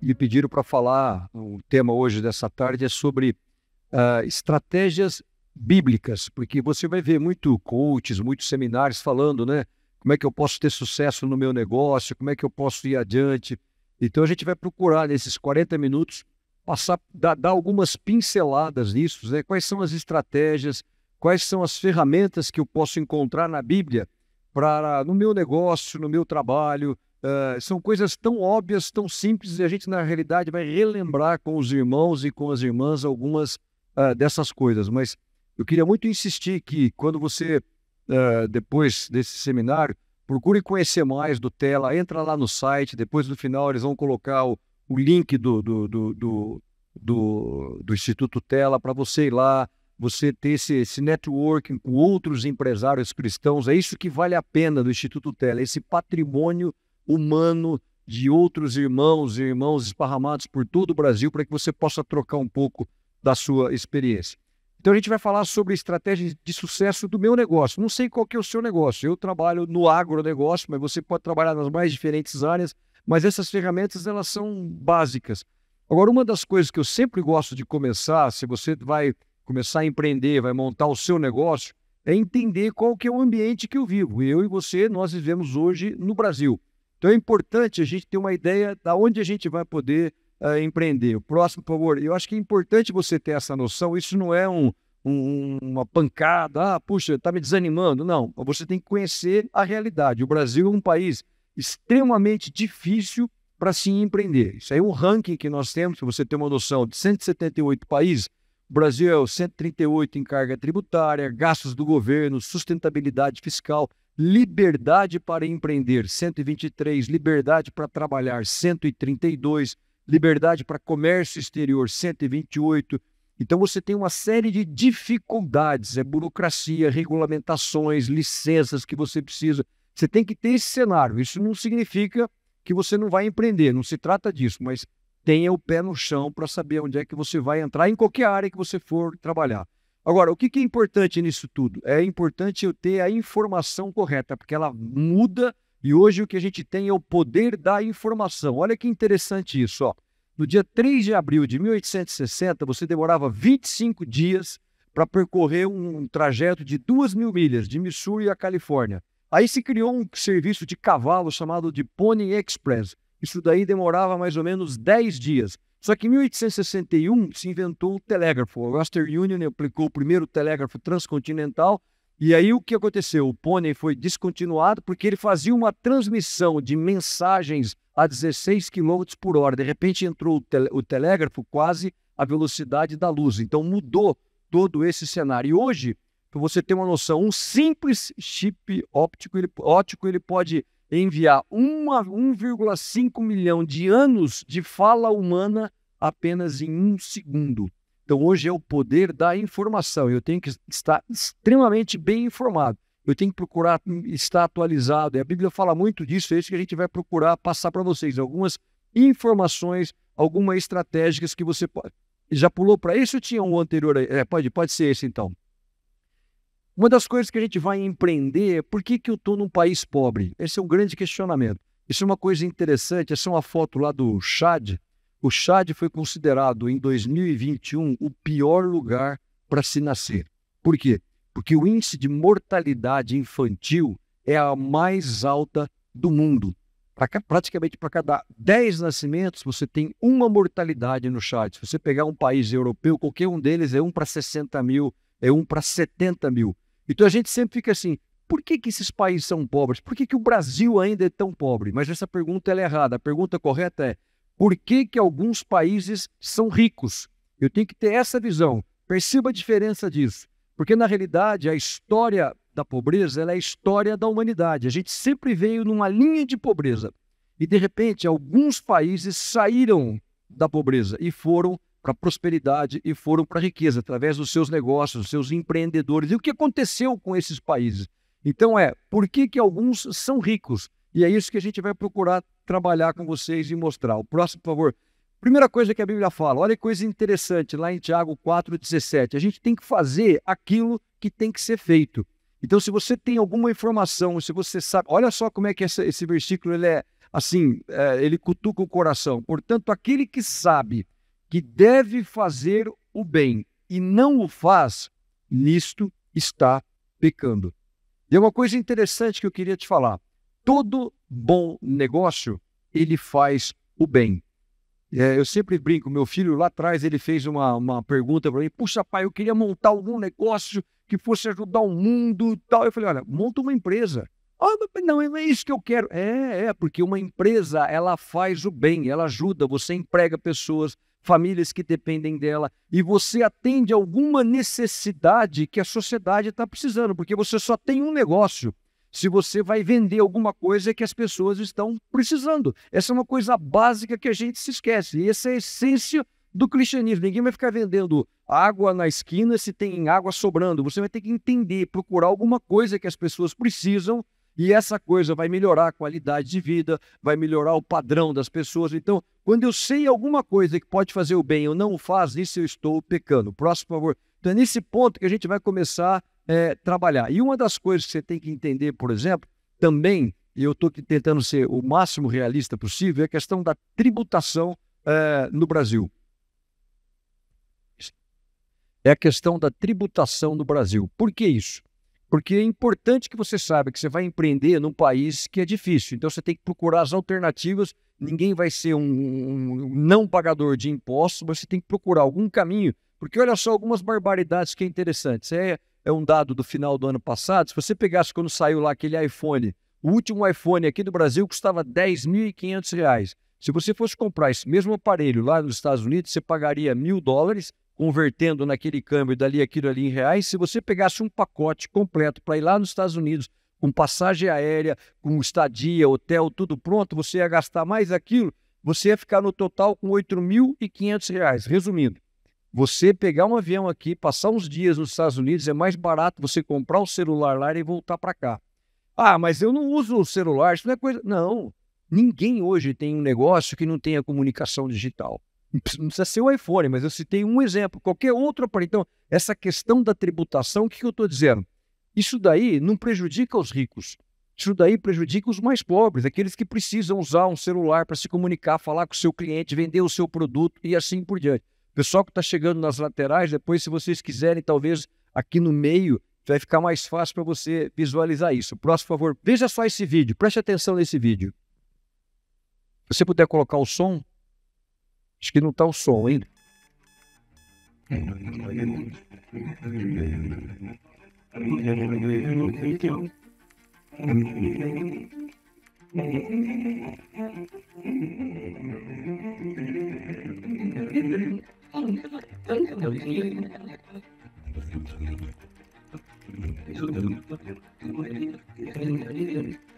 me pediram para falar, o tema hoje dessa tarde é sobre uh, estratégias bíblicas, porque você vai ver muito coaches, muitos seminários falando, né? Como é que eu posso ter sucesso no meu negócio? Como é que eu posso ir adiante? Então a gente vai procurar nesses 40 minutos passar dar, dar algumas pinceladas nisso, né? Quais são as estratégias? Quais são as ferramentas que eu posso encontrar na Bíblia para no meu negócio, no meu trabalho, Uh, são coisas tão óbvias, tão simples, e a gente, na realidade, vai relembrar com os irmãos e com as irmãs algumas uh, dessas coisas. Mas eu queria muito insistir que, quando você, uh, depois desse seminário, procure conhecer mais do Tela, entra lá no site, depois no final eles vão colocar o, o link do, do, do, do, do, do Instituto Tela para você ir lá, você ter esse, esse networking com outros empresários cristãos. É isso que vale a pena do Instituto Tela, esse patrimônio humano de outros irmãos e irmãos esparramados por todo o Brasil para que você possa trocar um pouco da sua experiência. Então a gente vai falar sobre estratégias de sucesso do meu negócio. Não sei qual que é o seu negócio. Eu trabalho no agronegócio, mas você pode trabalhar nas mais diferentes áreas, mas essas ferramentas elas são básicas. Agora, uma das coisas que eu sempre gosto de começar, se você vai começar a empreender, vai montar o seu negócio, é entender qual que é o ambiente que eu vivo. Eu e você, nós vivemos hoje no Brasil. Então é importante a gente ter uma ideia da onde a gente vai poder uh, empreender. O próximo, por favor, eu acho que é importante você ter essa noção. Isso não é um, um, uma pancada, ah, puxa, está me desanimando. Não, você tem que conhecer a realidade. O Brasil é um país extremamente difícil para se empreender. Isso aí é um ranking que nós temos, para você ter uma noção, de 178 países. O Brasil é o 138 em carga tributária, gastos do governo, sustentabilidade fiscal liberdade para empreender 123, liberdade para trabalhar 132, liberdade para comércio exterior 128. Então você tem uma série de dificuldades, é burocracia, regulamentações, licenças que você precisa. Você tem que ter esse cenário. Isso não significa que você não vai empreender, não se trata disso, mas tenha o pé no chão para saber onde é que você vai entrar em qualquer área que você for trabalhar. Agora, o que, é importante nisso tudo? É importante eu ter a informação correta, porque ela muda e hoje o que a gente tem é o poder da informação. Olha que interessante isso. Ó. No dia 3 de abril de 1860, você demorava 25 dias para percorrer um trajeto de 2 mil milhas de Missouri à Califórnia. Aí se criou um serviço de cavalo chamado de Pony Express. Isso daí demorava mais ou menos 10 dias. Só que em 1861 se inventou o telégrafo. A Western Union aplicou o primeiro telégrafo transcontinental. E aí o que aconteceu? O pônei foi descontinuado porque ele fazia uma transmissão de mensagens a 16 km por hora. De repente entrou o, o telégrafo quase à velocidade da luz. Então mudou todo esse cenário. E hoje, para você ter uma noção, um simples chip óptico, ele, óptico, ele pode enviar 1,5 milhão de anos de fala humana apenas em um segundo. Então, hoje é o poder da informação. Eu tenho que estar extremamente bem informado. Eu tenho que procurar estar atualizado. E a Bíblia fala muito disso, é isso que a gente vai procurar passar para vocês. Algumas informações, algumas estratégicas que você pode. Já pulou para isso ou tinha um anterior aí? É, pode, pode ser esse então. Uma das coisas que a gente vai empreender é por que, que eu estou num país pobre? Esse é um grande questionamento. Isso é uma coisa interessante, essa é uma foto lá do Chad. O Chad foi considerado em 2021 o pior lugar para se nascer. Por quê? Porque o índice de mortalidade infantil é a mais alta do mundo. Pra, praticamente para cada 10 nascimentos, você tem uma mortalidade no Chad. Se você pegar um país europeu, qualquer um deles é um para 60 mil, é um para 70 mil. Então a gente sempre fica assim, por que, que esses países são pobres? Por que, que o Brasil ainda é tão pobre? Mas essa pergunta é errada. A pergunta correta é, por que, que alguns países são ricos? Eu tenho que ter essa visão. Perceba a diferença disso. Porque, na realidade, a história da pobreza é a história da humanidade. A gente sempre veio numa linha de pobreza. E, de repente, alguns países saíram da pobreza e foram para a prosperidade e foram para a riqueza, através dos seus negócios, dos seus empreendedores. E o que aconteceu com esses países? Então é, por que, que alguns são ricos? E é isso que a gente vai procurar trabalhar com vocês e mostrar. O próximo, por favor. Primeira coisa que a Bíblia fala, olha que coisa interessante lá em Tiago 4,17. A gente tem que fazer aquilo que tem que ser feito. Então, se você tem alguma informação, se você sabe, olha só como é que esse versículo ele é assim, é, ele cutuca o coração. Portanto, aquele que sabe que deve fazer o bem e não o faz, nisto está pecando. E é uma coisa interessante que eu queria te falar. Todo bom negócio, ele faz o bem. É, eu sempre brinco, meu filho lá atrás, ele fez uma, uma pergunta para mim, puxa pai, eu queria montar algum negócio que fosse ajudar o mundo e tal. Eu falei, olha, monta uma empresa. Ah, não, não é isso que eu quero. É, é, porque uma empresa, ela faz o bem, ela ajuda, você emprega pessoas, famílias que dependem dela, e você atende alguma necessidade que a sociedade está precisando, porque você só tem um negócio se você vai vender alguma coisa que as pessoas estão precisando. Essa é uma coisa básica que a gente se esquece, e essa é a essência do cristianismo. Ninguém vai ficar vendendo água na esquina se tem água sobrando. Você vai ter que entender, procurar alguma coisa que as pessoas precisam e essa coisa vai melhorar a qualidade de vida, vai melhorar o padrão das pessoas. Então, quando eu sei alguma coisa que pode fazer o bem, eu não faço isso, eu estou pecando. Próximo, por favor. Então, é nesse ponto que a gente vai começar a é, trabalhar. E uma das coisas que você tem que entender, por exemplo, também, e eu estou tentando ser o máximo realista possível, é a questão da tributação é, no Brasil. É a questão da tributação no Brasil. Por que isso? Porque é importante que você saiba que você vai empreender num país que é difícil. Então você tem que procurar as alternativas. Ninguém vai ser um, um não pagador de impostos, mas você tem que procurar algum caminho. Porque olha só algumas barbaridades que é interessante. É, é um dado do final do ano passado. Se você pegasse quando saiu lá aquele iPhone, o último iPhone aqui do Brasil custava R$ 10.500. Se você fosse comprar esse mesmo aparelho lá nos Estados Unidos, você pagaria mil dólares convertendo naquele câmbio dali aquilo ali em reais, se você pegasse um pacote completo para ir lá nos Estados Unidos, com passagem aérea, com estadia, hotel, tudo pronto, você ia gastar mais aquilo, você ia ficar no total com R$ 8.500. Resumindo, você pegar um avião aqui, passar uns dias nos Estados Unidos, é mais barato você comprar o um celular lá e voltar para cá. Ah, mas eu não uso o celular, isso não é coisa. Não. Ninguém hoje tem um negócio que não tenha comunicação digital não precisa ser o iPhone, mas eu citei um exemplo, qualquer outro aparelho. Então, essa questão da tributação, o que, que eu estou dizendo? Isso daí não prejudica os ricos. Isso daí prejudica os mais pobres, aqueles que precisam usar um celular para se comunicar, falar com o seu cliente, vender o seu produto e assim por diante. pessoal que está chegando nas laterais, depois, se vocês quiserem, talvez aqui no meio, vai ficar mais fácil para você visualizar isso. Próximo, por favor, veja só esse vídeo, preste atenção nesse vídeo. Se você puder colocar o som. Acho que não tá o som, hein?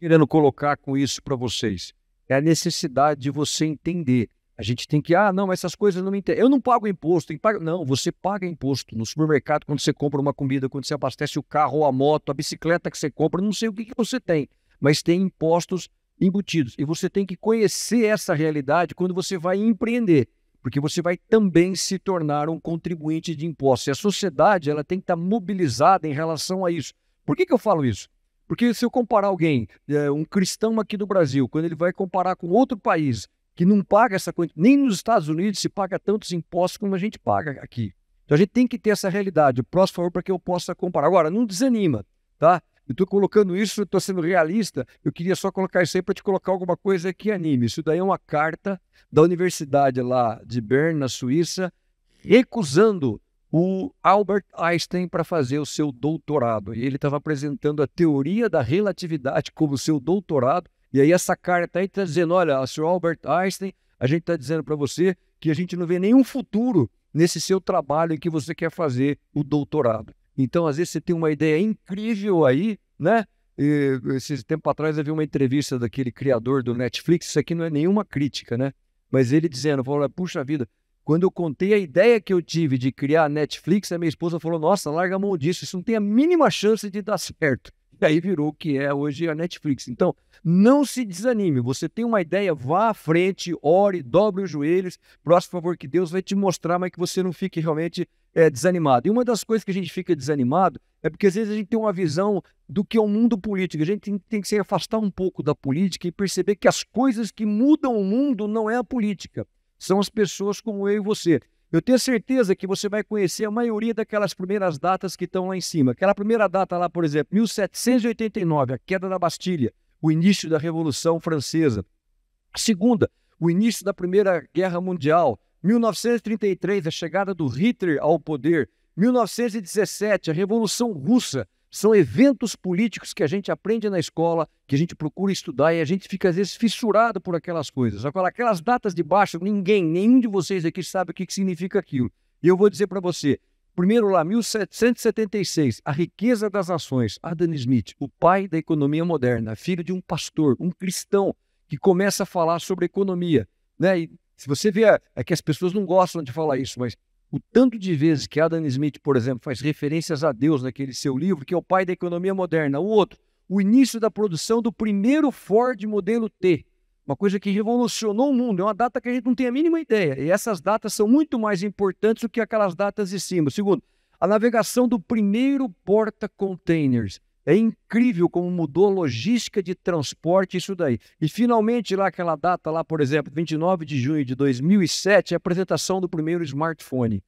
Querendo colocar com isso para vocês é a necessidade de você entender. A gente tem que, ah, não, essas coisas não me entendem. Eu não pago imposto, pago... não, você paga imposto no supermercado quando você compra uma comida, quando você abastece o carro ou a moto, a bicicleta que você compra, não sei o que, que você tem, mas tem impostos embutidos. E você tem que conhecer essa realidade quando você vai empreender, porque você vai também se tornar um contribuinte de impostos. E a sociedade ela tem que estar mobilizada em relação a isso. Por que, que eu falo isso? Porque se eu comparar alguém, é, um cristão aqui do Brasil, quando ele vai comparar com outro país que não paga essa quantidade, nem nos Estados Unidos se paga tantos impostos como a gente paga aqui. Então a gente tem que ter essa realidade. próximo favor para que eu possa comparar. Agora, não desanima, tá? Eu estou colocando isso, estou sendo realista. Eu queria só colocar isso aí para te colocar alguma coisa que anime. Isso daí é uma carta da universidade lá de Bern, na Suíça, recusando o Albert Einstein para fazer o seu doutorado. E ele estava apresentando a teoria da relatividade como seu doutorado. E aí essa carta aí está dizendo, olha, Sr. Albert Einstein, a gente está dizendo para você que a gente não vê nenhum futuro nesse seu trabalho em que você quer fazer o doutorado. Então, às vezes, você tem uma ideia incrível aí, né? E, esse tempo atrás havia uma entrevista daquele criador do Netflix, isso aqui não é nenhuma crítica, né? Mas ele dizendo, falou, puxa vida, quando eu contei a ideia que eu tive de criar a Netflix, a minha esposa falou: Nossa, larga a mão disso, isso não tem a mínima chance de dar certo. E aí virou o que é hoje a Netflix. Então, não se desanime. Você tem uma ideia, vá à frente, ore, dobre os joelhos, próximo favor que Deus vai te mostrar, mas que você não fique realmente é, desanimado. E uma das coisas que a gente fica desanimado é porque às vezes a gente tem uma visão do que é o um mundo político. A gente tem, tem que se afastar um pouco da política e perceber que as coisas que mudam o mundo não é a política são as pessoas como eu e você. Eu tenho certeza que você vai conhecer a maioria daquelas primeiras datas que estão lá em cima. Aquela primeira data lá, por exemplo, 1789, a queda da Bastilha, o início da Revolução Francesa. A segunda, o início da Primeira Guerra Mundial. 1933, a chegada do Hitler ao poder. 1917, a Revolução Russa. São eventos políticos que a gente aprende na escola, que a gente procura estudar e a gente fica, às vezes, fissurado por aquelas coisas. Agora, aquelas datas de baixo, ninguém, nenhum de vocês aqui sabe o que, significa aquilo. E eu vou dizer para você, primeiro lá, 1776, A Riqueza das Nações, Adam Smith, o pai da economia moderna, filho de um pastor, um cristão, que começa a falar sobre economia. Né? E se você vê, é que as pessoas não gostam de falar isso, mas o tanto de vezes que Adam Smith, por exemplo, faz referências a Deus naquele seu livro, que é o pai da economia moderna. O outro, o início da produção do primeiro Ford modelo T. Uma coisa que revolucionou o mundo. É uma data que a gente não tem a mínima ideia. E essas datas são muito mais importantes do que aquelas datas de cima. Segundo, a navegação do primeiro porta-containers. É incrível como mudou logística de transporte isso daí. E finalmente lá aquela data lá, por exemplo, 29 de junho de 2007, a apresentação do primeiro smartphone.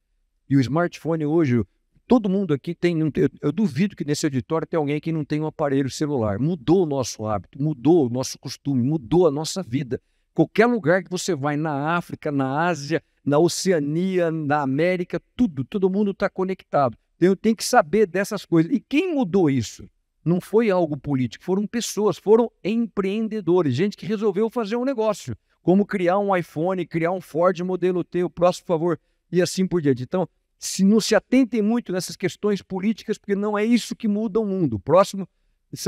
E o smartphone hoje, todo mundo aqui tem, eu, eu duvido que nesse auditório tenha alguém que não tem um aparelho celular. Mudou o nosso hábito, mudou o nosso costume, mudou a nossa vida. Qualquer lugar que você vai, na África, na Ásia, na Oceania, na América, tudo, todo mundo está conectado. Então eu tenho que saber dessas coisas. E quem mudou isso? Não foi algo político, foram pessoas, foram empreendedores, gente que resolveu fazer um negócio, como criar um iPhone, criar um Ford modelo T, o próximo favor, e assim por diante. Então, se não se atentem muito nessas questões políticas, porque não é isso que muda o mundo. Próximo.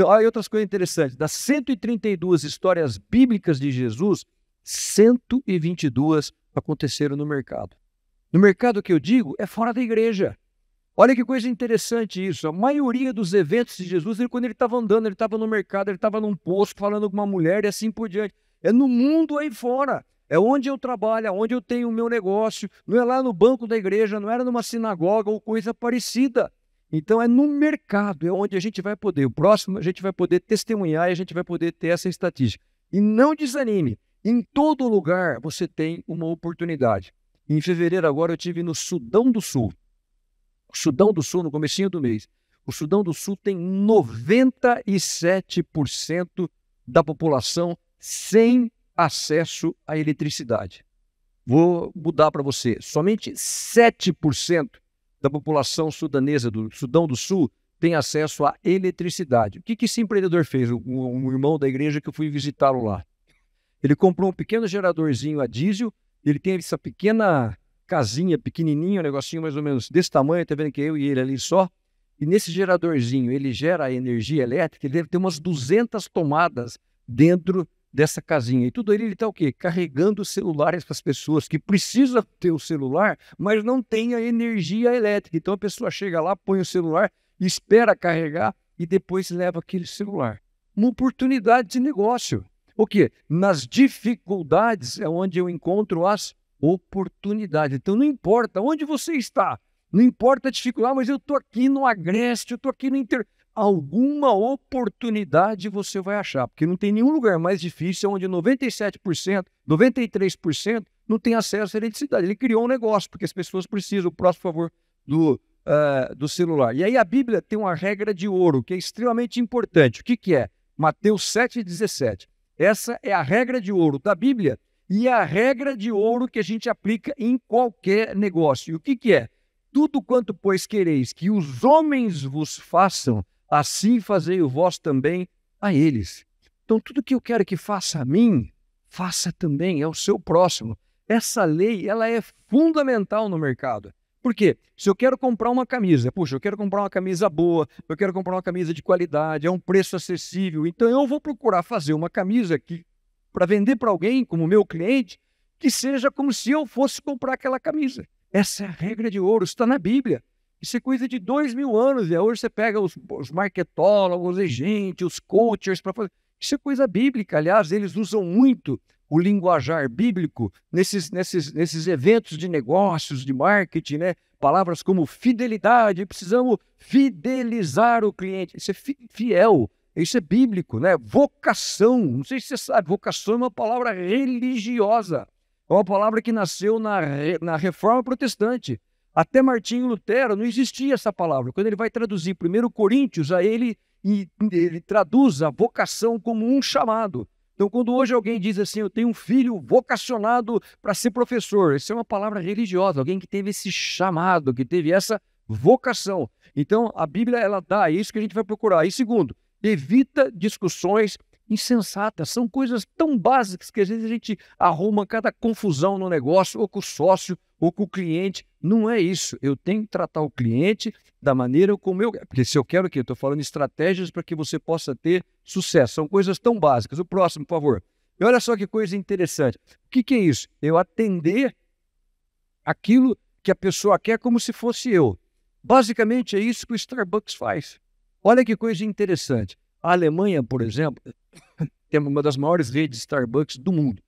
Ah, e outras coisas interessantes. Das 132 histórias bíblicas de Jesus, 122 aconteceram no mercado. No mercado que eu digo é fora da igreja. Olha que coisa interessante isso. A maioria dos eventos de Jesus, ele, quando ele estava andando, ele estava no mercado, ele estava num posto falando com uma mulher e assim por diante. É no mundo aí fora. É onde eu trabalho, é onde eu tenho o meu negócio. Não é lá no banco da igreja, não era numa sinagoga ou coisa parecida. Então é no mercado, é onde a gente vai poder. O próximo a gente vai poder testemunhar e a gente vai poder ter essa estatística. E não desanime. Em todo lugar você tem uma oportunidade. Em fevereiro agora eu tive no Sudão do Sul o Sudão do Sul no comecinho do mês. O Sudão do Sul tem 97% da população sem acesso à eletricidade. Vou mudar para você. Somente 7% da população sudanesa do Sudão do Sul tem acesso à eletricidade. O que, que esse empreendedor fez? Um, um irmão da igreja que eu fui visitá-lo lá. Ele comprou um pequeno geradorzinho a diesel, ele tem essa pequena casinha pequenininha, um negocinho mais ou menos desse tamanho, tá vendo que é eu e ele ali só. E nesse geradorzinho, ele gera energia elétrica, ele deve ter umas 200 tomadas dentro dessa casinha. E tudo ele está o quê? Carregando celulares para as pessoas que precisam ter o celular, mas não tem a energia elétrica. Então a pessoa chega lá, põe o celular, espera carregar e depois leva aquele celular. Uma oportunidade de negócio. O quê? Nas dificuldades é onde eu encontro as oportunidade. Então, não importa onde você está, não importa a dificuldade, mas eu estou aqui no Agreste, eu estou aqui no Inter. Alguma oportunidade você vai achar, porque não tem nenhum lugar mais difícil onde 97%, 93% não tem acesso à eletricidade. Ele criou um negócio, porque as pessoas precisam, o próximo favor do, uh, do celular. E aí a Bíblia tem uma regra de ouro que é extremamente importante. O que, que é? Mateus 7,17. Essa é a regra de ouro da Bíblia e a regra de ouro que a gente aplica em qualquer negócio. E o que, que é? Tudo quanto, pois, quereis que os homens vos façam, assim fazei o vós também a eles. Então, tudo que eu quero que faça a mim, faça também ao seu próximo. Essa lei ela é fundamental no mercado. Por quê? Se eu quero comprar uma camisa, puxa, eu quero comprar uma camisa boa, eu quero comprar uma camisa de qualidade, é um preço acessível, então eu vou procurar fazer uma camisa que para vender para alguém, como meu cliente, que seja como se eu fosse comprar aquela camisa. Essa é a regra de ouro, está na Bíblia. Isso é coisa de dois mil anos. E hoje você pega os, os marketólogos, os gente, os coaches para fazer. Isso é coisa bíblica. Aliás, eles usam muito o linguajar bíblico nesses, nesses, nesses eventos de negócios, de marketing, né? Palavras como fidelidade, precisamos fidelizar o cliente, ser é fiel. Isso é bíblico, né? Vocação. Não sei se você sabe, vocação é uma palavra religiosa. É uma palavra que nasceu na, na reforma protestante. Até Martinho Lutero não existia essa palavra. Quando ele vai traduzir 1 Coríntios, aí ele, ele traduz a vocação como um chamado. Então, quando hoje alguém diz assim, eu tenho um filho vocacionado para ser professor, isso é uma palavra religiosa, alguém que teve esse chamado, que teve essa vocação. Então, a Bíblia, ela dá, é isso que a gente vai procurar. E segundo, evita discussões insensatas. São coisas tão básicas que às vezes a gente arruma cada confusão no negócio, ou com o sócio, ou com o cliente. Não é isso. Eu tenho que tratar o cliente da maneira como eu. Porque se eu quero que eu estou falando estratégias para que você possa ter sucesso. São coisas tão básicas. O próximo, por favor. E olha só que coisa interessante. O que, que é isso? Eu atender aquilo que a pessoa quer como se fosse eu. Basicamente é isso que o Starbucks faz. Olha que coisa interessante. A Alemanha, por exemplo, tem uma das maiores redes Starbucks do mundo.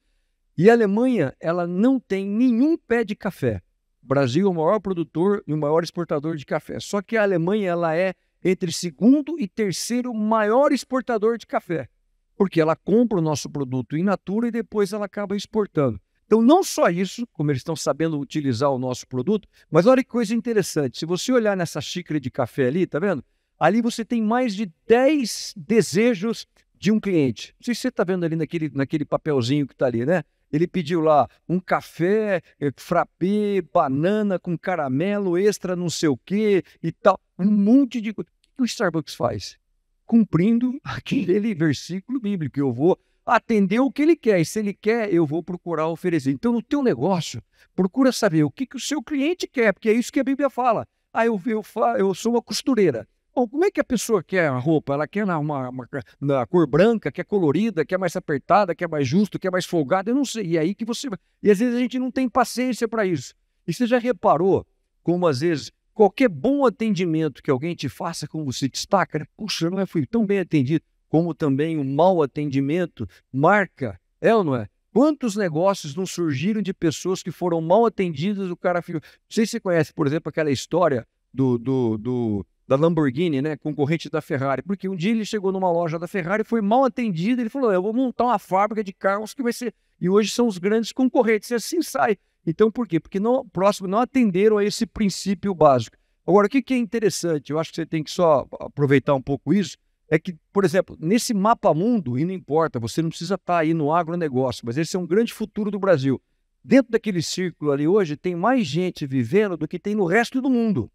E a Alemanha, ela não tem nenhum pé de café. O Brasil é o maior produtor e o maior exportador de café. Só que a Alemanha, ela é entre segundo e terceiro maior exportador de café. Porque ela compra o nosso produto in natura e depois ela acaba exportando. Então, não só isso, como eles estão sabendo utilizar o nosso produto, mas olha que coisa interessante. Se você olhar nessa xícara de café ali, tá vendo? Ali você tem mais de 10 desejos de um cliente. Não sei se você está vendo ali naquele, naquele papelzinho que está ali, né? Ele pediu lá um café, eh, frappé, banana com caramelo extra, não sei o quê e tal. Um monte de coisa. O que o Starbucks faz? Cumprindo aquele versículo bíblico. Eu vou atender o que ele quer. E se ele quer, eu vou procurar oferecer. Então, no teu negócio, procura saber o que, que o seu cliente quer, porque é isso que a Bíblia fala. Ah, eu, eu, eu sou uma costureira como é que a pessoa quer a roupa? Ela quer na, uma, uma, na cor branca, quer é colorida, quer é mais apertada, quer é mais justo, quer mais folgada, eu não sei. E aí que você. E às vezes a gente não tem paciência para isso. E você já reparou como às vezes qualquer bom atendimento que alguém te faça, como você destaca, né? puxa, não é, fui tão bem atendido, como também o um mau atendimento marca, é ou não é? Quantos negócios não surgiram de pessoas que foram mal atendidas, o cara ficou. Não sei se você conhece, por exemplo, aquela história do, do, do da Lamborghini, né, concorrente da Ferrari, porque um dia ele chegou numa loja da Ferrari, foi mal atendido, ele falou: "Eu vou montar uma fábrica de carros que vai ser e hoje são os grandes concorrentes". E assim sai. Então por quê? Porque não próximo não atenderam a esse princípio básico. Agora o que, que é interessante, eu acho que você tem que só aproveitar um pouco isso, é que, por exemplo, nesse mapa mundo, e não importa, você não precisa estar tá aí no agronegócio, mas esse é um grande futuro do Brasil. Dentro daquele círculo ali hoje tem mais gente vivendo do que tem no resto do mundo.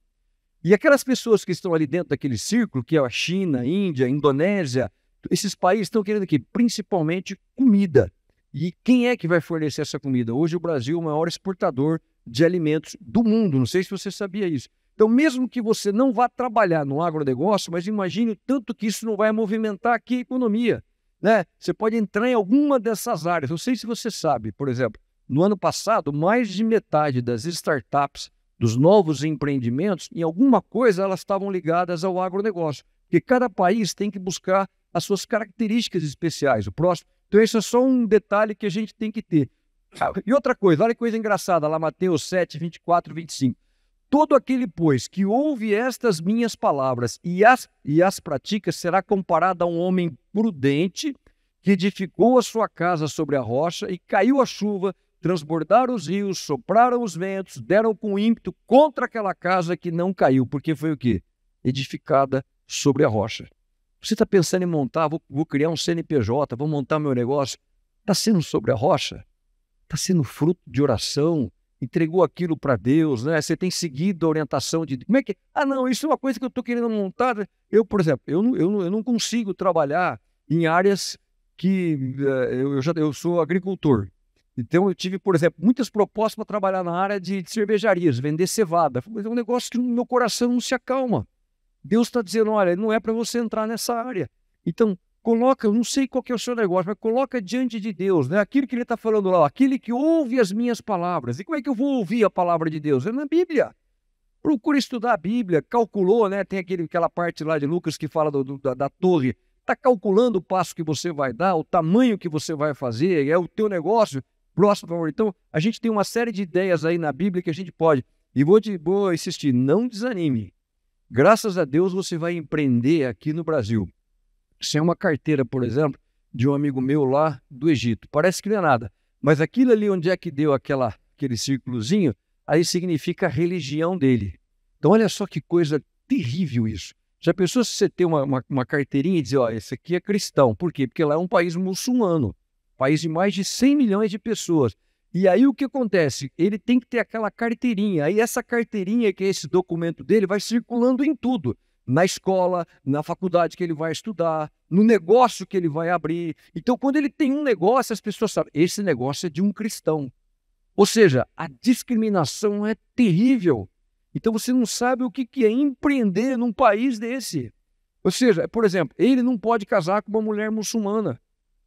E aquelas pessoas que estão ali dentro daquele círculo, que é a China, Índia, Indonésia, esses países estão querendo aqui, principalmente comida. E quem é que vai fornecer essa comida? Hoje o Brasil é o maior exportador de alimentos do mundo. Não sei se você sabia isso. Então, mesmo que você não vá trabalhar no agronegócio, mas imagine o tanto que isso não vai movimentar aqui a economia. Né? Você pode entrar em alguma dessas áreas. Não sei se você sabe, por exemplo, no ano passado, mais de metade das startups dos novos empreendimentos, em alguma coisa elas estavam ligadas ao agronegócio, porque cada país tem que buscar as suas características especiais, o próximo. Então, esse é só um detalhe que a gente tem que ter. E outra coisa, olha que coisa engraçada, lá Mateus 7, 24, 25. Todo aquele, pois, que ouve estas minhas palavras e as, e as pratica, será comparado a um homem prudente que edificou a sua casa sobre a rocha e caiu a chuva transbordaram os rios, sopraram os ventos, deram com ímpeto contra aquela casa que não caiu, porque foi o quê? Edificada sobre a rocha. Você está pensando em montar, vou, vou, criar um CNPJ, vou montar meu negócio. Está sendo sobre a rocha? Está sendo fruto de oração? Entregou aquilo para Deus, né? Você tem seguido a orientação de. Como é que. Ah, não, isso é uma coisa que eu estou querendo montar. Eu, por exemplo, eu, não, eu, não, eu não consigo trabalhar em áreas que. Uh, eu, eu, já, eu sou agricultor. Então, eu tive, por exemplo, muitas propostas para trabalhar na área de, de cervejarias, vender cevada. Mas é um negócio que no meu coração não se acalma. Deus está dizendo: olha, não é para você entrar nessa área. Então, coloca, eu não sei qual que é o seu negócio, mas coloca diante de Deus, né? Aquilo que ele está falando lá, aquele que ouve as minhas palavras. E como é que eu vou ouvir a palavra de Deus? É na Bíblia. Procura estudar a Bíblia, calculou, né? Tem aquele, aquela parte lá de Lucas que fala do, do, da, da torre. Está calculando o passo que você vai dar, o tamanho que você vai fazer, é o teu negócio próximo favor, Então, a gente tem uma série de ideias aí na Bíblia que a gente pode. E vou, te, vou insistir, não desanime. Graças a Deus você vai empreender aqui no Brasil. Isso é uma carteira, por exemplo, de um amigo meu lá do Egito. Parece que não é nada. Mas aquilo ali onde é que deu aquela, aquele círculozinho, aí significa a religião dele. Então, olha só que coisa terrível isso. Já pensou se você tem uma, uma, uma carteirinha e dizer, ó, esse aqui é cristão? Por quê? Porque lá é um país muçulmano país de mais de 100 milhões de pessoas. E aí o que acontece? Ele tem que ter aquela carteirinha. Aí essa carteirinha, que é esse documento dele, vai circulando em tudo. Na escola, na faculdade que ele vai estudar, no negócio que ele vai abrir. Então, quando ele tem um negócio, as pessoas sabem, esse negócio é de um cristão. Ou seja, a discriminação é terrível. Então você não sabe o que é empreender num país desse. Ou seja, por exemplo, ele não pode casar com uma mulher muçulmana.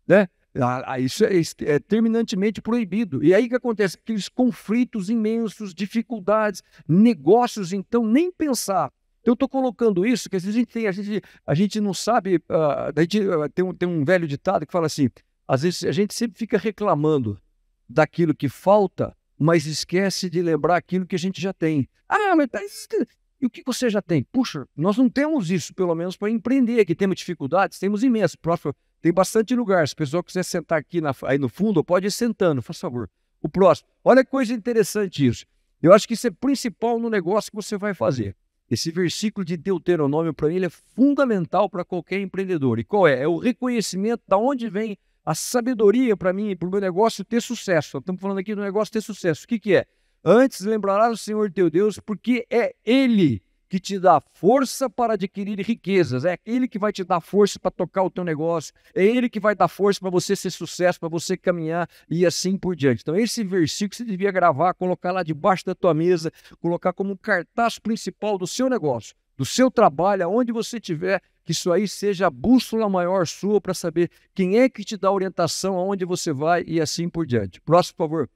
Né? Ah, ah, isso é, é, terminantemente proibido. E aí que acontece? Aqueles conflitos imensos, dificuldades, negócios, então, nem pensar. Então, eu estou colocando isso, que às vezes a gente, tem, a gente, a gente não sabe. Uh, a gente, uh, tem, um, tem um velho ditado que fala assim: às vezes a gente sempre fica reclamando daquilo que falta, mas esquece de lembrar aquilo que a gente já tem. Ah, mas tá, e o que você já tem? Puxa, nós não temos isso, pelo menos para empreender, que temos dificuldades, temos imenso. Próximo, tem bastante lugar. Se o pessoal quiser sentar aqui na, aí no fundo, pode ir sentando, faz favor. O próximo. Olha que coisa interessante isso. Eu acho que isso é principal no negócio que você vai fazer. Esse versículo de Deuteronômio, para mim, ele é fundamental para qualquer empreendedor. E qual é? É o reconhecimento da onde vem a sabedoria para mim, para o meu negócio ter sucesso. Estamos falando aqui do negócio ter sucesso. O que, que é? Antes lembrarás o Senhor teu Deus, porque é Ele que te dá força para adquirir riquezas. É ele que vai te dar força para tocar o teu negócio. É ele que vai dar força para você ser sucesso, para você caminhar e assim por diante. Então, esse versículo você devia gravar, colocar lá debaixo da tua mesa, colocar como um cartaz principal do seu negócio, do seu trabalho, aonde você estiver, que isso aí seja a bússola maior sua para saber quem é que te dá orientação, aonde você vai e assim por diante. Próximo, por favor.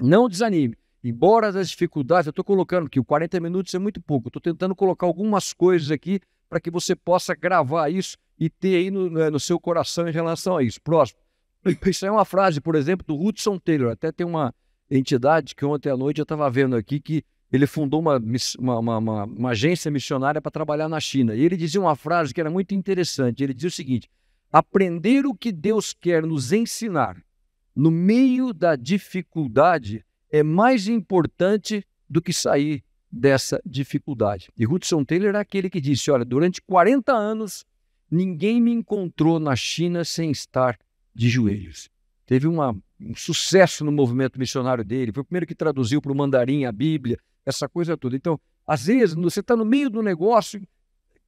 Não desanime embora as dificuldades, eu estou colocando que o 40 minutos é muito pouco, estou tentando colocar algumas coisas aqui para que você possa gravar isso e ter aí no, né, no, seu coração em relação a isso. Próximo. Isso é uma frase, por exemplo, do Hudson Taylor. Até tem uma entidade que ontem à noite eu estava vendo aqui que ele fundou uma, uma, uma, uma agência missionária para trabalhar na China. E ele dizia uma frase que era muito interessante. Ele dizia o seguinte: aprender o que Deus quer nos ensinar no meio da dificuldade é mais importante do que sair dessa dificuldade. E Hudson Taylor é aquele que disse: olha, durante 40 anos ninguém me encontrou na China sem estar de joelhos. Teve uma, um sucesso no movimento missionário dele, foi o primeiro que traduziu para o mandarim a Bíblia, essa coisa toda. Então, às vezes, você está no meio do negócio, o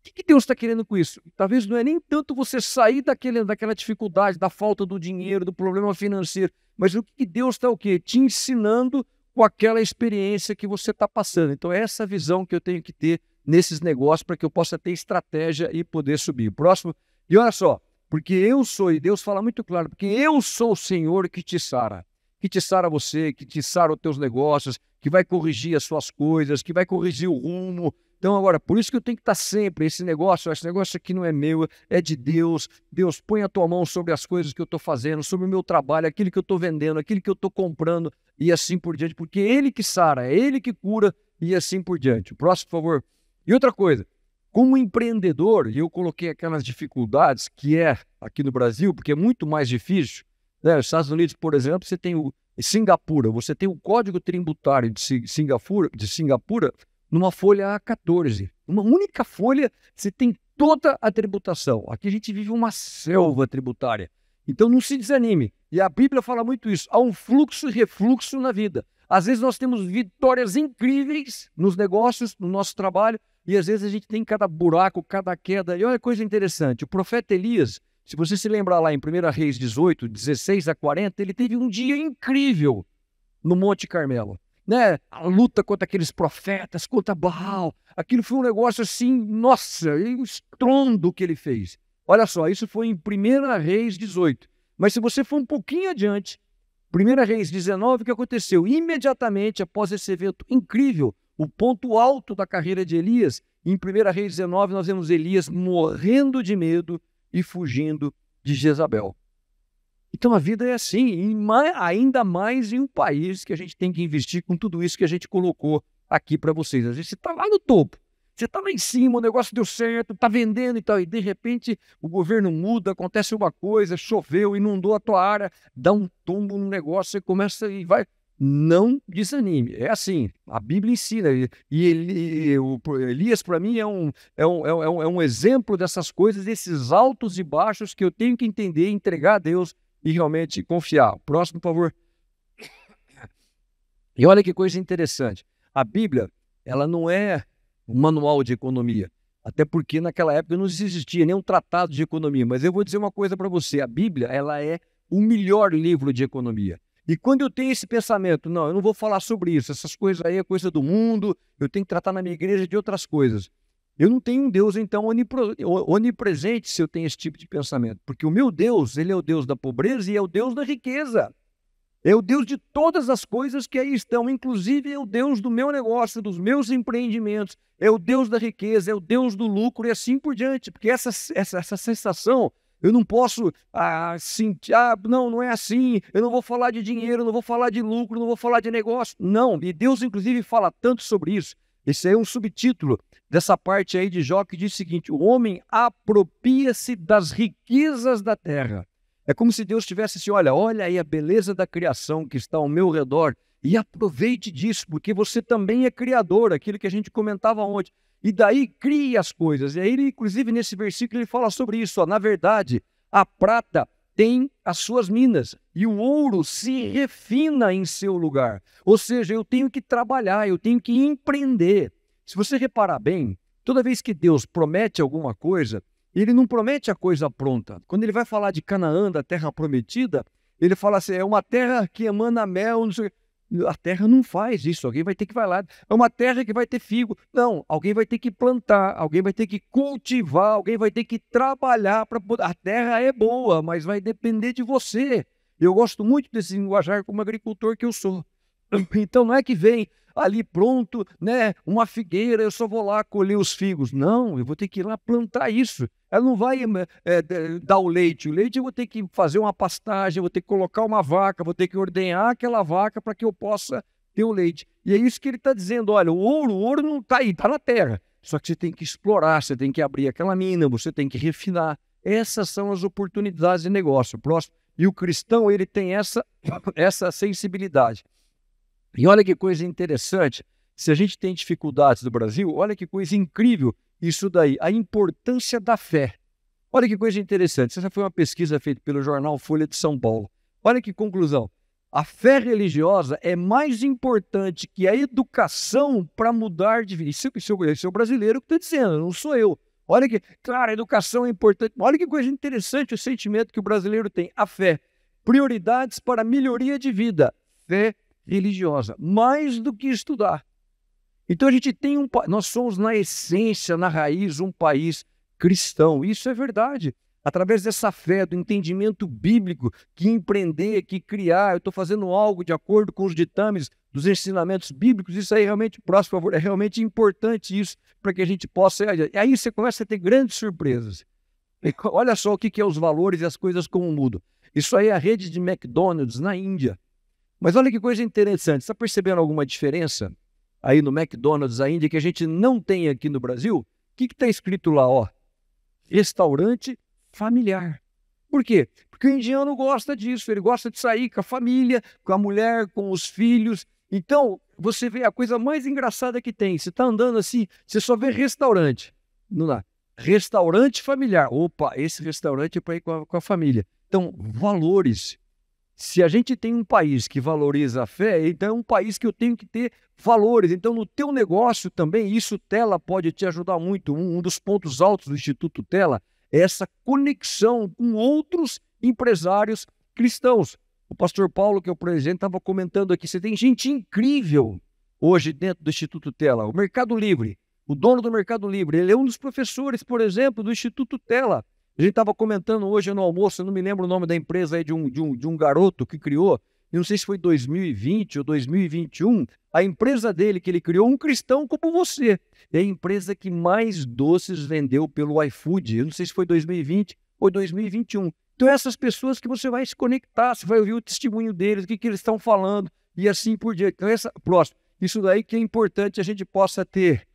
que, que Deus está querendo com isso? Talvez não é nem tanto você sair daquele, daquela dificuldade, da falta do dinheiro, do problema financeiro mas o que Deus está o quê? Te ensinando com aquela experiência que você está passando. Então, é essa visão que eu tenho que ter nesses negócios para que eu possa ter estratégia e poder subir. Próximo. E olha só, porque eu sou, e Deus fala muito claro, porque eu sou o Senhor que te sara. Que te sara você, que te sara os teus negócios, que vai corrigir as suas coisas, que vai corrigir o rumo, então, agora, por isso que eu tenho que estar sempre, esse negócio, esse negócio aqui não é meu, é de Deus. Deus, põe a tua mão sobre as coisas que eu estou fazendo, sobre o meu trabalho, aquilo que eu estou vendendo, aquilo que eu estou comprando e assim por diante, porque é Ele que sara, é Ele que cura e assim por diante. próximo, por favor. E outra coisa, como empreendedor, e eu coloquei aquelas dificuldades que é aqui no Brasil, porque é muito mais difícil. Né? Os Estados Unidos, por exemplo, você tem o em Singapura, você tem o código tributário de Singapura, de Singapura numa folha A14. Uma única folha, você tem toda a tributação. Aqui a gente vive uma selva tributária. Então não se desanime. E a Bíblia fala muito isso. Há um fluxo e refluxo na vida. Às vezes nós temos vitórias incríveis nos negócios, no nosso trabalho, e às vezes a gente tem cada buraco, cada queda. E olha coisa interessante: o profeta Elias, se você se lembrar lá em 1 Reis 18, 16 a 40, ele teve um dia incrível no Monte Carmelo né, a luta contra aqueles profetas, contra Baal. Aquilo foi um negócio assim, nossa, um estrondo que ele fez. Olha só, isso foi em 1 Reis 18. Mas se você for um pouquinho adiante, 1 Reis 19, o que aconteceu? Imediatamente após esse evento incrível, o ponto alto da carreira de Elias, em 1 Reis 19, nós vemos Elias morrendo de medo e fugindo de Jezabel. Então a vida é assim, ainda mais em um país que a gente tem que investir com tudo isso que a gente colocou aqui para vocês. A gente está lá no topo, você está lá em cima, o negócio deu certo, está vendendo e tal, e de repente o governo muda, acontece uma coisa, choveu, inundou a tua área, dá um tombo no negócio, você começa e vai. Não desanime, é assim, a Bíblia ensina, e, o, Elias para mim é um, é, um, é, um, é um exemplo dessas coisas, desses altos e baixos que eu tenho que entender, entregar a Deus, e realmente confiar. Próximo, por favor. E olha que coisa interessante. A Bíblia, ela não é um manual de economia. Até porque naquela época não existia nenhum tratado de economia. Mas eu vou dizer uma coisa para você: a Bíblia ela é o melhor livro de economia. E quando eu tenho esse pensamento, não, eu não vou falar sobre isso, essas coisas aí é coisa do mundo, eu tenho que tratar na minha igreja de outras coisas. Eu não tenho um Deus, então, onipresente se eu tenho esse tipo de pensamento. Porque o meu Deus, ele é o Deus da pobreza e é o Deus da riqueza. É o Deus de todas as coisas que aí estão, inclusive é o Deus do meu negócio, dos meus empreendimentos, é o Deus da riqueza, é o Deus do lucro e assim por diante. Porque essa, essa, essa sensação, eu não posso ah, sentir, ah, não, não é assim, eu não vou falar de dinheiro, não vou falar de lucro, não vou falar de negócio. Não, e Deus, inclusive, fala tanto sobre isso esse é um subtítulo dessa parte aí de Jó que diz o seguinte: o homem apropria-se das riquezas da terra. É como se Deus tivesse assim: olha, olha aí a beleza da criação que está ao meu redor e aproveite disso, porque você também é criador, aquilo que a gente comentava ontem. E daí cria as coisas. E aí, ele, inclusive, nesse versículo, ele fala sobre isso. Ó, na verdade, a prata tem as suas minas e o ouro se refina em seu lugar. Ou seja, eu tenho que trabalhar, eu tenho que empreender. Se você reparar bem, toda vez que Deus promete alguma coisa, ele não promete a coisa pronta. Quando ele vai falar de Canaã, da terra prometida, ele fala assim: é uma terra que emana mel, não sei o quê. A terra não faz isso, alguém vai ter que vai lá. É uma terra que vai ter figo. Não, alguém vai ter que plantar, alguém vai ter que cultivar, alguém vai ter que trabalhar para poder. A terra é boa, mas vai depender de você. Eu gosto muito desse linguajar como agricultor que eu sou. Então não é que vem, ali pronto, né? Uma figueira, eu só vou lá colher os figos. Não, eu vou ter que ir lá plantar isso. Ela não vai é, dar o leite. O leite eu vou ter que fazer uma pastagem, vou ter que colocar uma vaca, vou ter que ordenhar aquela vaca para que eu possa ter o leite. E é isso que ele está dizendo: olha, o ouro, o ouro não está aí, está na terra. Só que você tem que explorar, você tem que abrir aquela mina, você tem que refinar. Essas são as oportunidades de negócio. Próximo. E o cristão, ele tem essa, essa sensibilidade. E olha que coisa interessante, se a gente tem dificuldades no Brasil, olha que coisa incrível isso daí, a importância da fé. Olha que coisa interessante, essa foi uma pesquisa feita pelo jornal Folha de São Paulo. Olha que conclusão. A fé religiosa é mais importante que a educação para mudar de vida. Isso, isso, isso é o brasileiro que está dizendo, não sou eu. Olha que, claro, a educação é importante. Olha que coisa interessante o sentimento que o brasileiro tem. A fé. Prioridades para melhoria de vida. Fé religiosa, mais do que estudar. Então a gente tem um nós somos na essência, na raiz, um país cristão. Isso é verdade. Através dessa fé, do entendimento bíblico, que empreender, que criar, eu estou fazendo algo de acordo com os ditames dos ensinamentos bíblicos, isso aí é realmente, próximo favor, é realmente importante isso para que a gente possa. E aí você começa a ter grandes surpresas. Olha só o que, que é os valores e as coisas como mudam. Isso aí é a rede de McDonald's na Índia. Mas olha que coisa interessante, está percebendo alguma diferença aí no McDonald's ainda que a gente não tem aqui no Brasil? O que está escrito lá, ó? Restaurante familiar. Por quê? Porque o indiano gosta disso, ele gosta de sair com a família, com a mulher, com os filhos. Então, você vê a coisa mais engraçada que tem. Você está andando assim, você só vê restaurante. Não dá. Restaurante familiar. Opa, esse restaurante é para ir com a, com a família. Então, valores se a gente tem um país que valoriza a fé, então é um país que eu tenho que ter valores. Então, no teu negócio também, isso Tela pode te ajudar muito. Um, um dos pontos altos do Instituto Tela é essa conexão com outros empresários cristãos. O pastor Paulo, que eu é presidente, estava comentando aqui: você tem gente incrível hoje dentro do Instituto Tela. O Mercado Livre, o dono do Mercado Livre, ele é um dos professores, por exemplo, do Instituto Tela. A gente estava comentando hoje no almoço, eu não me lembro o nome da empresa aí de um, de um, de um garoto que criou, não sei se foi 2020 ou 2021, a empresa dele que ele criou, um cristão como você. É a empresa que mais doces vendeu pelo iFood. Eu não sei se foi 2020 ou 2021. Então, essas pessoas que você vai se conectar, você vai ouvir o testemunho deles, o que, que eles estão falando e assim por diante. Então, essa, próximo, isso daí que é importante a gente possa ter,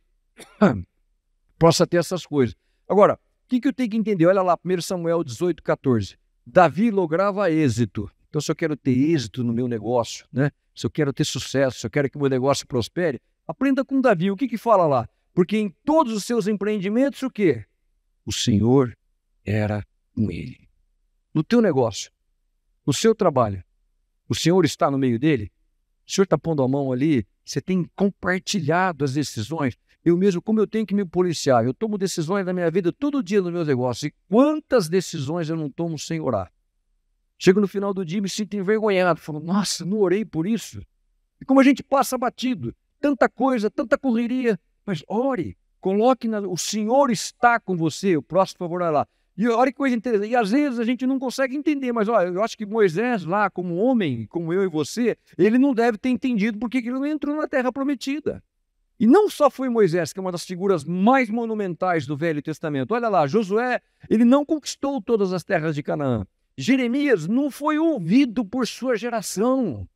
possa ter essas coisas. Agora, o que, que eu tenho que entender? Olha lá, 1 Samuel 18, 14. Davi lograva êxito. Então, se eu quero ter êxito no meu negócio, né? se eu quero ter sucesso, se eu quero que o meu negócio prospere, aprenda com Davi. O que, que fala lá? Porque em todos os seus empreendimentos, o quê? O Senhor era com ele. No teu negócio, no seu trabalho, o Senhor está no meio dele? O Senhor está pondo a mão ali? Você tem compartilhado as decisões? eu mesmo, como eu tenho que me policiar. Eu tomo decisões na minha vida todo dia nos meus negócios. E quantas decisões eu não tomo sem orar? Chego no final do dia e me sinto envergonhado. Falo, nossa, não orei por isso. E como a gente passa batido. Tanta coisa, tanta correria. Mas ore, coloque na... O Senhor está com você. O próximo favor é lá. E olha que coisa interessante. E às vezes a gente não consegue entender, mas olha, eu acho que Moisés, lá, como homem, como eu e você, ele não deve ter entendido porque ele não entrou na terra prometida. E não só foi Moisés, que é uma das figuras mais monumentais do Velho Testamento. Olha lá, Josué, ele não conquistou todas as terras de Canaã. Jeremias não foi ouvido por sua geração.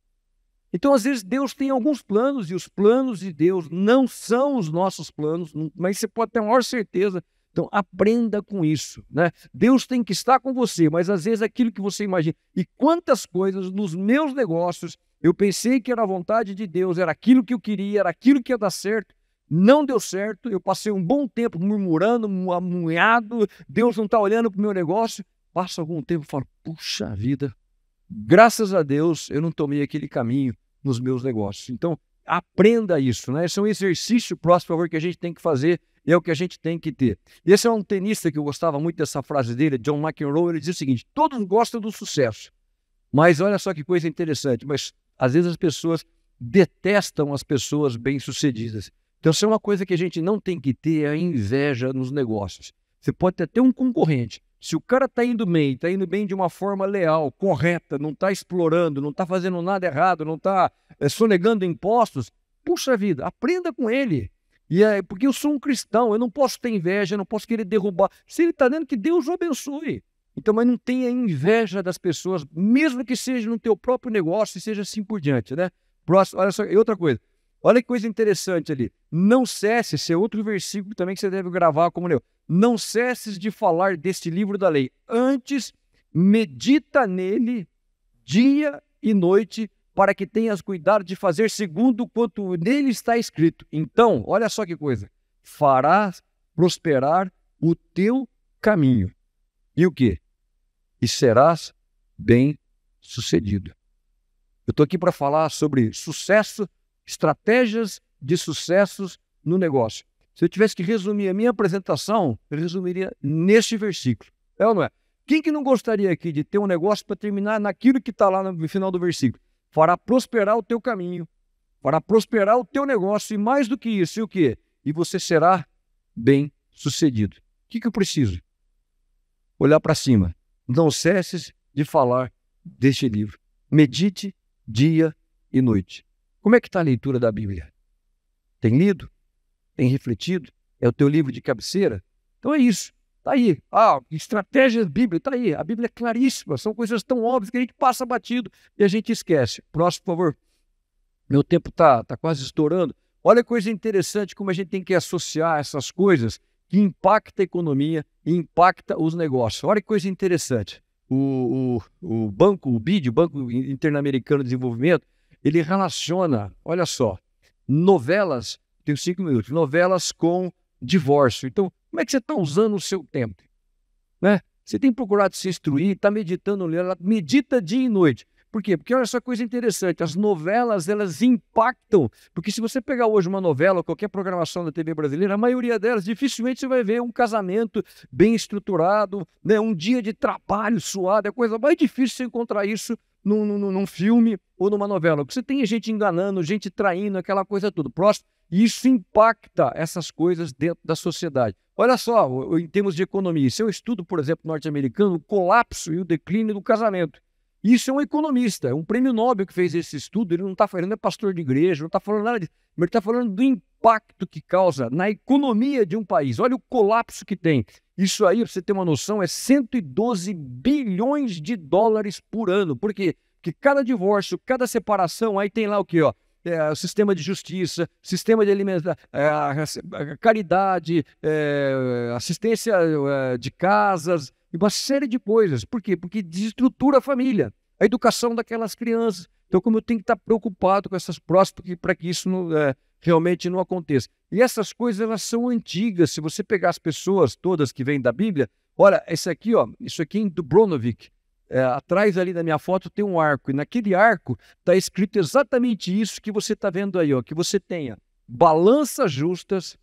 Então, às vezes, Deus tem alguns planos e os planos de Deus não são os nossos planos, mas você pode ter a maior certeza então, aprenda com isso. Né? Deus tem que estar com você, mas às vezes é aquilo que você imagina. E quantas coisas nos meus negócios eu pensei que era a vontade de Deus, era aquilo que eu queria, era aquilo que ia dar certo. Não deu certo, eu passei um bom tempo murmurando, amunhado, Deus não está olhando para o meu negócio. Passa algum tempo e falo, puxa vida, graças a Deus eu não tomei aquele caminho nos meus negócios. Então, aprenda isso, né? Esse é um exercício próximo, por favor, que a gente tem que fazer é o que a gente tem que ter. Esse é um tenista que eu gostava muito dessa frase dele, John McEnroe, ele diz o seguinte: todos gostam do sucesso. Mas olha só que coisa interessante, mas às vezes as pessoas detestam as pessoas bem-sucedidas. Então, se é uma coisa que a gente não tem que ter, é a inveja nos negócios. Você pode ter até um concorrente. Se o cara está indo bem, está indo bem de uma forma leal, correta, não está explorando, não está fazendo nada errado, não está é, eh, sonegando impostos, puxa vida, aprenda com ele. E é, porque eu sou um cristão, eu não posso ter inveja, eu não posso querer derrubar. Se ele está dizendo que Deus o abençoe. Então, mas não tenha inveja das pessoas, mesmo que seja no teu próprio negócio e seja assim por diante, né? Próximo, olha só, e outra coisa. Olha que coisa interessante ali. Não cesse, esse é outro versículo também que você deve gravar como leu. Não cesses de falar deste livro da lei. Antes, medita nele dia e noite para que tenhas cuidado de fazer segundo quanto nele está escrito. Então, olha só que coisa: farás prosperar o teu caminho. E o que? E serás bem sucedido. Eu estou aqui para falar sobre sucesso, estratégias de sucessos no negócio. Se eu tivesse que resumir a minha apresentação, eu resumiria neste versículo. É ou não é? Quem que não gostaria aqui de ter um negócio para terminar naquilo que está lá no final do versículo? fará prosperar o teu caminho, fará prosperar o teu negócio e mais do que isso, e o quê? E você será bem sucedido. O que, que eu preciso? Olhar para cima. Não cesses de falar deste livro. Medite dia e noite. Como é que está a leitura da Bíblia? Tem lido? Tem refletido? É o teu livro de cabeceira? Então é isso. Está aí. Ah, estratégias bíblicas, está aí. A Bíblia é claríssima. São coisas tão óbvias que a gente passa batido e a gente esquece. Próximo, por favor. Meu tempo está tá quase estourando. Olha coisa interessante como a gente tem que associar essas coisas que impacta a economia e impacta os negócios. Olha que coisa interessante. O, o, o banco, o BID, o Banco Interamericano de Desenvolvimento, ele relaciona, olha só, novelas, tenho cinco minutos, novelas com divórcio. Então, como é que você está usando o seu tempo? Né? Você tem procurado se instruir, está meditando, ela medita dia e noite. Por quê? Porque olha só coisa interessante, as novelas elas impactam, porque se você pegar hoje uma novela ou qualquer programação da TV brasileira, a maioria delas dificilmente você vai ver um casamento bem estruturado, né? um dia de trabalho suado, é coisa mais difícil você encontrar isso num, num, num filme ou numa novela. Porque você tem gente enganando, gente traindo, aquela coisa tudo. Próximo, isso impacta essas coisas dentro da sociedade. Olha só, em termos de economia, se eu estudo, por exemplo, norte-americano, o colapso e o declínio do casamento. Isso é um economista, é um prêmio Nobel que fez esse estudo. Ele não está falando, é pastor de igreja, não está falando nada disso, mas ele está falando do impacto que causa na economia de um país. Olha o colapso que tem. Isso aí, para você ter uma noção, é 112 bilhões de dólares por ano. Por quê? Porque cada divórcio, cada separação, aí tem lá o quê? Ó, é, sistema de justiça, sistema de alimentação, é, caridade, é, assistência é, de casas, uma série de coisas. Por quê? Porque desestrutura a família, a educação daquelas crianças. Então, como eu tenho que estar preocupado com essas próximas para que isso não, é, realmente não aconteça. E essas coisas elas são antigas. Se você pegar as pessoas todas que vêm da Bíblia, olha, esse aqui, ó, isso aqui é do Bronovic, é, atrás ali da minha foto tem um arco, e naquele arco está escrito exatamente isso que você está vendo aí, ó, que você tenha balanças justas,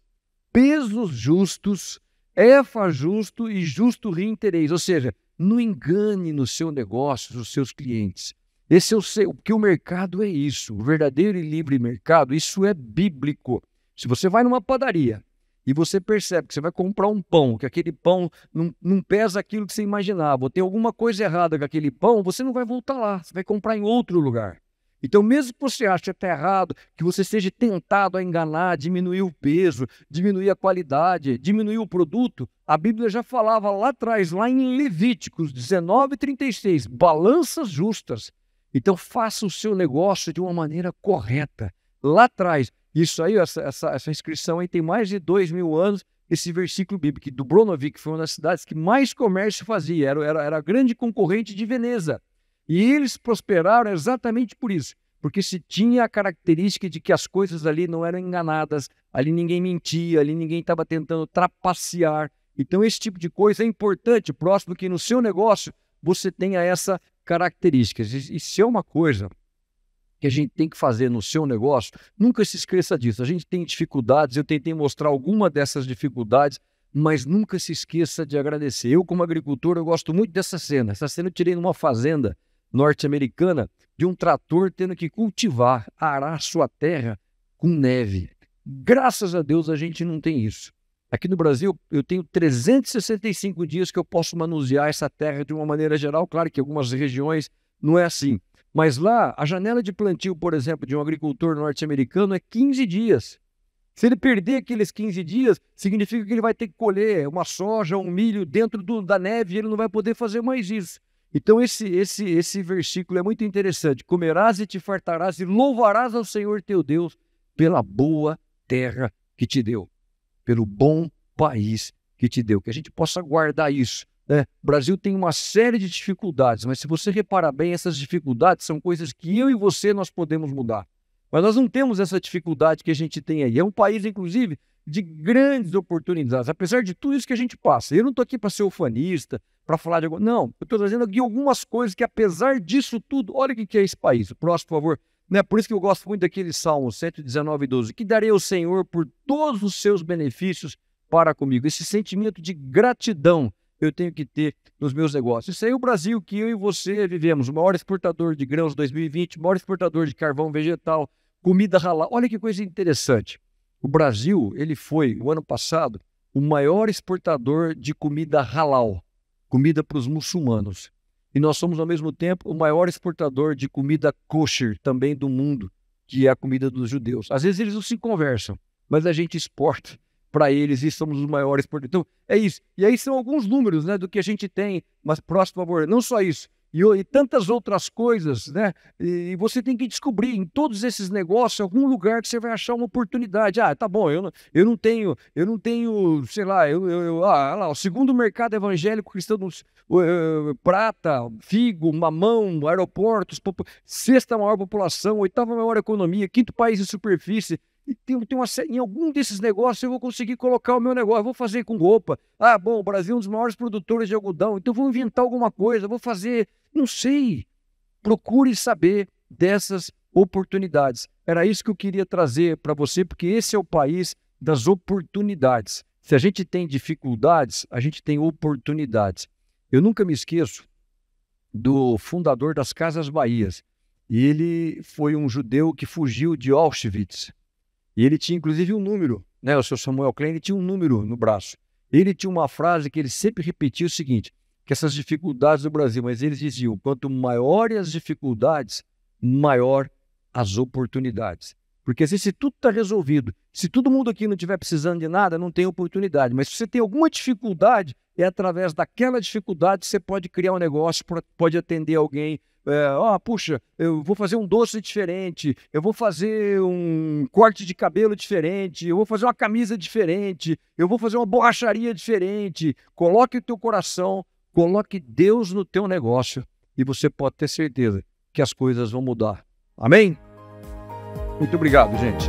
pesos justos, EFA justo e justo reinterês. Ou seja, não engane no seu negócio os seus clientes. Esse é o seu, porque o mercado é isso, o verdadeiro e livre mercado, isso é bíblico. Se você vai numa padaria e você percebe que você vai comprar um pão, que aquele pão não, não pesa aquilo que você imaginava, ou tem alguma coisa errada com aquele pão, você não vai voltar lá, você vai comprar em outro lugar. Então, mesmo que você ache que está errado, que você seja tentado a enganar, diminuir o peso, diminuir a qualidade, diminuir o produto, a Bíblia já falava lá atrás, lá em Levíticos 19, 36, balanças justas. Então, faça o seu negócio de uma maneira correta. Lá atrás, isso aí, essa, essa, essa inscrição aí tem mais de dois mil anos, esse versículo bíblico, que foi uma das cidades que mais comércio fazia, era, era, era grande concorrente de Veneza. E eles prosperaram exatamente por isso, porque se tinha a característica de que as coisas ali não eram enganadas, ali ninguém mentia, ali ninguém estava tentando trapacear. Então, esse tipo de coisa é importante, próximo que no seu negócio você tenha essa característica. E se é uma coisa que a gente tem que fazer no seu negócio, nunca se esqueça disso. A gente tem dificuldades, eu tentei mostrar alguma dessas dificuldades, mas nunca se esqueça de agradecer. Eu, como agricultor, eu gosto muito dessa cena. Essa cena eu tirei numa fazenda norte-americana de um trator tendo que cultivar, arar sua terra com neve. Graças a Deus a gente não tem isso. Aqui no Brasil, eu tenho 365 dias que eu posso manusear essa terra de uma maneira geral. Claro que algumas regiões não é assim, mas lá, a janela de plantio, por exemplo, de um agricultor norte-americano é 15 dias. Se ele perder aqueles 15 dias, significa que ele vai ter que colher uma soja, um milho dentro do, da neve e ele não vai poder fazer mais isso. Então, esse, esse, esse versículo é muito interessante. Comerás e te fartarás e louvarás ao Senhor teu Deus pela boa terra que te deu, pelo bom país que te deu. Que a gente possa guardar isso né? O Brasil tem uma série de dificuldades, mas se você reparar bem, essas dificuldades são coisas que eu e você nós podemos mudar. Mas nós não temos essa dificuldade que a gente tem aí. É um país, inclusive, de grandes oportunidades, apesar de tudo isso que a gente passa. Eu não estou aqui para ser ufanista, para falar de alguma. Não, eu estou trazendo aqui algumas coisas que, apesar disso tudo, olha o que, que é esse país. próximo, por favor. Né? Por isso que eu gosto muito daquele Salmo 119, 12. Que darei ao Senhor por todos os seus benefícios para comigo. Esse sentimento de gratidão eu tenho que ter nos meus negócios. Isso aí é o Brasil que eu e você vivemos, o maior exportador de grãos 2020, maior exportador de carvão vegetal, comida ralada. Olha que coisa interessante. O Brasil, ele foi, o ano passado, o maior exportador de comida halal, comida para os muçulmanos. E nós somos, ao mesmo tempo, o maior exportador de comida kosher também do mundo, que é a comida dos judeus. Às vezes eles não se conversam, mas a gente exporta para eles e somos os maiores. Então, é isso. E aí são alguns números né, do que a gente tem, mas próximo favor, não só isso. E, e, tantas outras coisas, né? E, e, você tem que descobrir em todos esses negócios algum lugar que você vai achar uma oportunidade. Ah, tá bom, eu não, eu não tenho, eu não tenho, sei lá, eu, eu, eu ah, lá, o segundo mercado evangélico cristão uh, prata, figo, mamão, aeroportos, sexta maior população, oitava maior economia, quinto país de superfície tem, tem uma, em algum desses negócios eu vou conseguir colocar o meu negócio. Eu vou fazer com roupa. Ah, bom, o Brasil é um dos maiores produtores de algodão, então vou inventar alguma coisa, vou fazer. Não sei. Procure saber dessas oportunidades. Era isso que eu queria trazer para você, porque esse é o país das oportunidades. Se a gente tem dificuldades, a gente tem oportunidades. Eu nunca me esqueço do fundador das Casas Bahias. Ele foi um judeu que fugiu de Auschwitz e ele tinha inclusive um número, né? O seu Samuel Klein ele tinha um número no braço. Ele tinha uma frase que ele sempre repetia o seguinte: que essas dificuldades do Brasil, mas eles diziam, quanto maiores as dificuldades, maior as oportunidades. Porque assim, se tudo está resolvido, se todo mundo aqui não estiver precisando de nada, não tem oportunidade. Mas se você tem alguma dificuldade, é através daquela dificuldade que você pode criar um negócio, pode atender alguém. É, oh, puxa, eu vou fazer um doce diferente, eu vou fazer um corte de cabelo diferente, eu vou fazer uma camisa diferente, eu vou fazer uma borracharia diferente. Coloque o teu coração, coloque Deus no teu negócio e você pode ter certeza que as coisas vão mudar. Amém? Muito obrigado, gente.